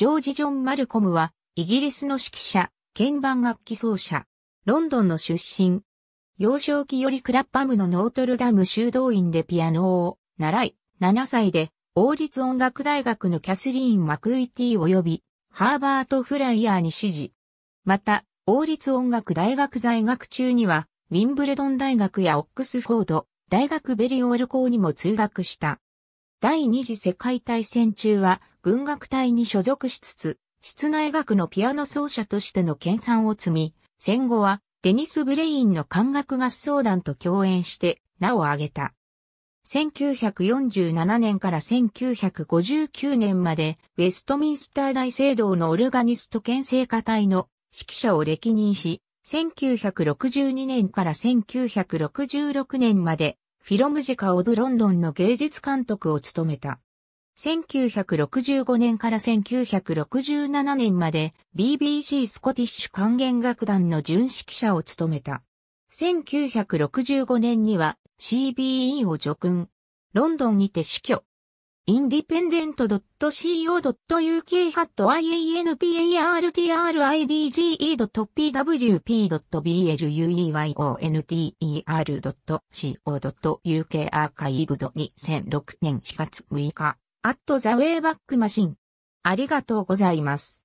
ジョージ・ジョン・マルコムは、イギリスの指揮者、鍵盤楽器奏者、ロンドンの出身。幼少期よりクラッパムのノートルダム修道院でピアノを習い、7歳で王立音楽大学のキャスリーン・マクイティ及びハーバート・フライヤーに指示。また、王立音楽大学在学中には、ウィンブルドン大学やオックスフォード、大学ベリオール校にも通学した。第二次世界大戦中は、軍楽隊に所属しつつ、室内楽のピアノ奏者としての研鑽を積み、戦後はデニス・ブレインの管楽合奏団と共演して名を挙げた。1947年から1959年までウェストミンスター大聖堂のオルガニスト建成歌隊の指揮者を歴任し、1962年から1966年までフィロムジカ・オブ・ロンドンの芸術監督を務めた。1965年から1967年まで BBC スコティッシュ管弦楽団の準指揮者を務めた。1965年には CBE を除訓。ロンドンにて死去。インディペンデント .co.uk h a t i a n p a r t r i d g e p w p b l u e y o n t e r c o u k アーカイブド2006年4月6日アットザウェイバックマシン。ありがとうございます。